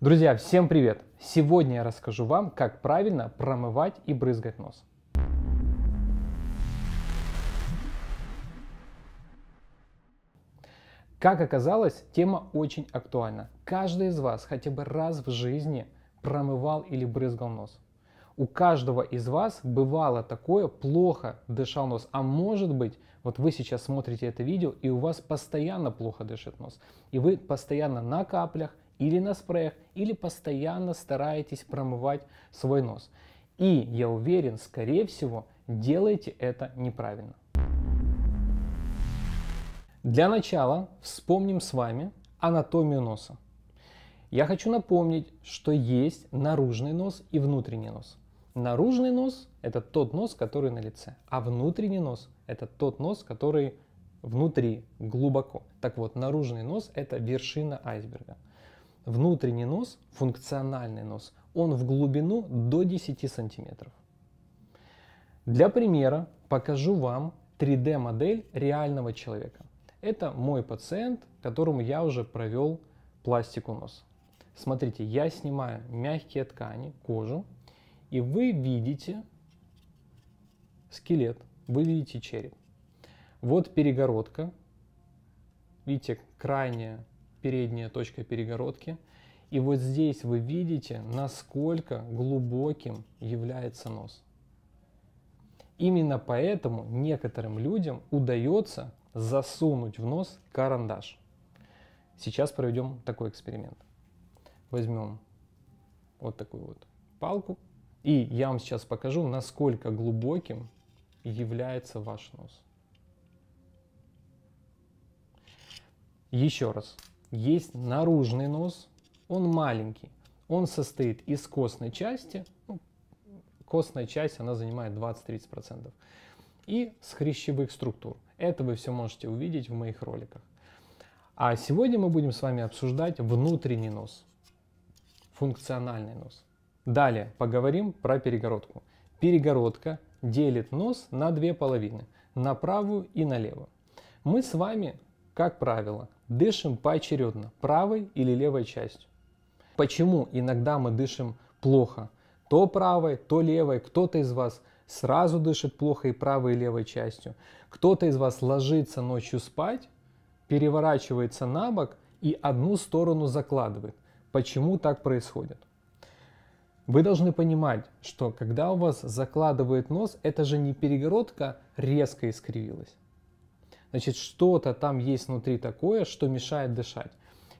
Друзья, всем привет! Сегодня я расскажу вам, как правильно промывать и брызгать нос. Как оказалось, тема очень актуальна. Каждый из вас хотя бы раз в жизни промывал или брызгал нос. У каждого из вас бывало такое, плохо дышал нос. А может быть, вот вы сейчас смотрите это видео, и у вас постоянно плохо дышит нос. И вы постоянно на каплях, или на спреях, или постоянно стараетесь промывать свой нос. И, я уверен, скорее всего, делаете это неправильно. Для начала вспомним с вами анатомию носа. Я хочу напомнить, что есть наружный нос и внутренний нос. Наружный нос – это тот нос, который на лице, а внутренний нос – это тот нос, который внутри, глубоко. Так вот, наружный нос – это вершина айсберга – внутренний нос, функциональный нос, он в глубину до 10 сантиметров. Для примера покажу вам 3D-модель реального человека. Это мой пациент, которому я уже провел пластику носа. Смотрите, я снимаю мягкие ткани, кожу, и вы видите скелет, вы видите череп. Вот перегородка, видите, крайняя передняя точка перегородки. И вот здесь вы видите, насколько глубоким является нос. Именно поэтому некоторым людям удается засунуть в нос карандаш. Сейчас проведем такой эксперимент. Возьмем вот такую вот палку. И я вам сейчас покажу, насколько глубоким является ваш нос. Еще раз, есть наружный нос, он маленький. Он состоит из костной части, ну, костная часть, она занимает 20-30%, и с хрящевых структур. Это вы все можете увидеть в моих роликах. А сегодня мы будем с вами обсуждать внутренний нос, функциональный нос. Далее поговорим про перегородку. Перегородка делит нос на две половины, на правую и на левую. Мы с вами, как правило, Дышим поочередно, правой или левой частью. Почему иногда мы дышим плохо? То правой, то левой. Кто-то из вас сразу дышит плохо и правой, и левой частью. Кто-то из вас ложится ночью спать, переворачивается на бок и одну сторону закладывает. Почему так происходит? Вы должны понимать, что когда у вас закладывает нос, это же не перегородка резко искривилась. Значит, что-то там есть внутри такое, что мешает дышать.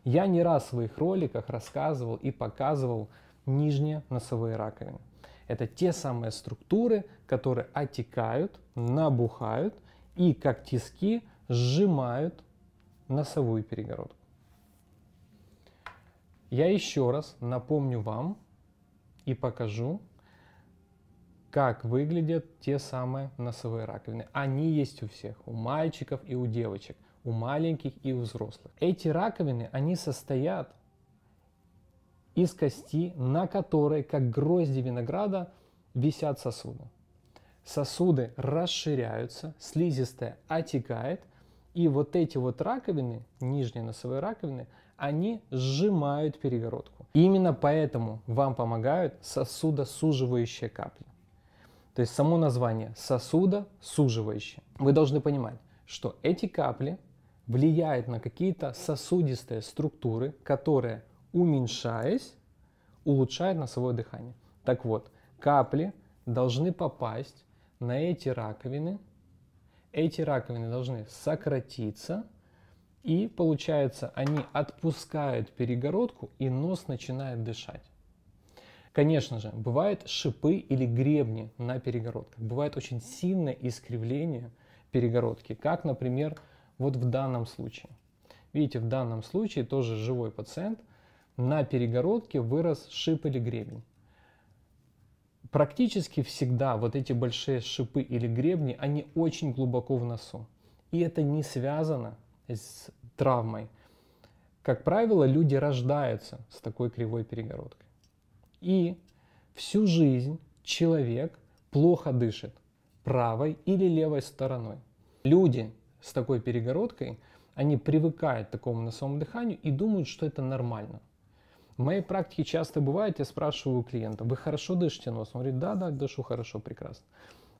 Я не раз в своих роликах рассказывал и показывал нижние носовые раковины. Это те самые структуры, которые отекают, набухают и как тиски сжимают носовую перегородку. Я еще раз напомню вам и покажу, как выглядят те самые носовые раковины. Они есть у всех, у мальчиков и у девочек, у маленьких и у взрослых. Эти раковины, они состоят из кости, на которой, как грозди винограда, висят сосуды. Сосуды расширяются, слизистая отекает, и вот эти вот раковины, нижние носовые раковины, они сжимают перегородку. именно поэтому вам помогают сосудосуживающие капли. То есть само название сосуда суживающий. Вы должны понимать, что эти капли влияют на какие-то сосудистые структуры, которые, уменьшаясь, улучшают носовое дыхание. Так вот, капли должны попасть на эти раковины. Эти раковины должны сократиться, и получается, они отпускают перегородку, и нос начинает дышать. Конечно же, бывают шипы или гребни на перегородках. Бывает очень сильное искривление перегородки, как, например, вот в данном случае. Видите, в данном случае тоже живой пациент, на перегородке вырос шип или гребень. Практически всегда вот эти большие шипы или гребни, они очень глубоко в носу. И это не связано с травмой. Как правило, люди рождаются с такой кривой перегородкой. И всю жизнь человек плохо дышит правой или левой стороной. Люди с такой перегородкой, они привыкают к такому носовому дыханию и думают, что это нормально. В моей практике часто бывает, я спрашиваю у клиента, вы хорошо дышите носом? Он говорит, да, да, дышу хорошо, прекрасно.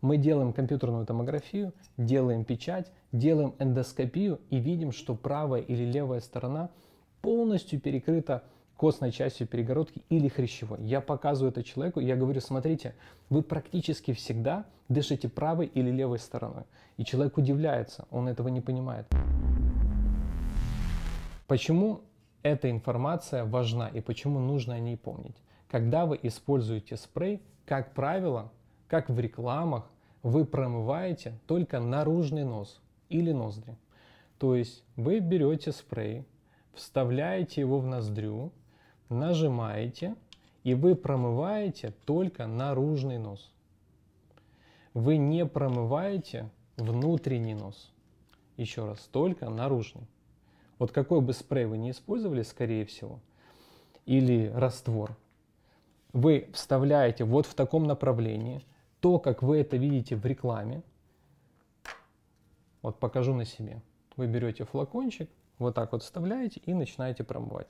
Мы делаем компьютерную томографию, делаем печать, делаем эндоскопию и видим, что правая или левая сторона полностью перекрыта костной частью перегородки или хрящевой. Я показываю это человеку, я говорю, смотрите, вы практически всегда дышите правой или левой стороной. И человек удивляется, он этого не понимает. Почему эта информация важна и почему нужно о ней помнить? Когда вы используете спрей, как правило, как в рекламах, вы промываете только наружный нос или ноздри. То есть вы берете спрей, вставляете его в ноздрю, нажимаете, и вы промываете только наружный нос. Вы не промываете внутренний нос. Еще раз, только наружный. Вот какой бы спрей вы не использовали, скорее всего, или раствор, вы вставляете вот в таком направлении, то, как вы это видите в рекламе, вот покажу на себе. Вы берете флакончик, вот так вот вставляете и начинаете промывать.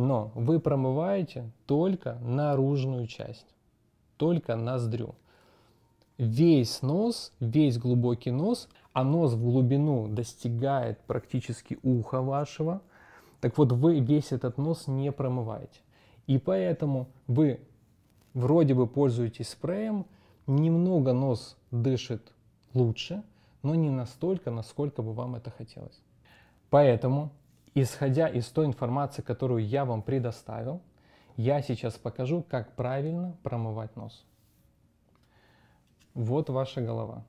Но вы промываете только наружную часть, только ноздрю. Весь нос, весь глубокий нос, а нос в глубину достигает практически уха вашего. Так вот, вы весь этот нос не промываете. И поэтому вы вроде бы пользуетесь спреем, немного нос дышит лучше, но не настолько, насколько бы вам это хотелось. Поэтому Исходя из той информации, которую я вам предоставил, я сейчас покажу, как правильно промывать нос. Вот ваша голова.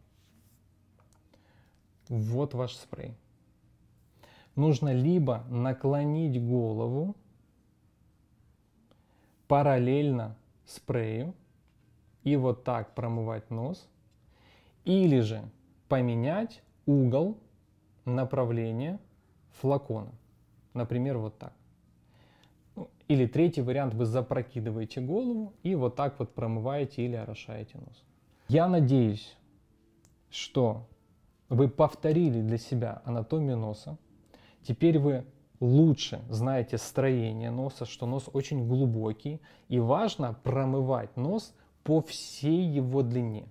Вот ваш спрей. Нужно либо наклонить голову параллельно спрею и вот так промывать нос, или же поменять угол направления флакона. Например, вот так. Ну, или третий вариант, вы запрокидываете голову и вот так вот промываете или орошаете нос. Я надеюсь, что вы повторили для себя анатомию носа. Теперь вы лучше знаете строение носа, что нос очень глубокий. И важно промывать нос по всей его длине.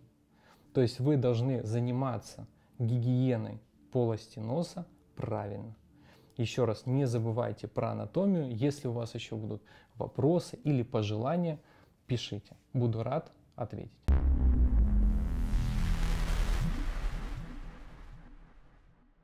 То есть вы должны заниматься гигиеной полости носа правильно. Еще раз, не забывайте про анатомию. Если у вас еще будут вопросы или пожелания, пишите. Буду рад ответить.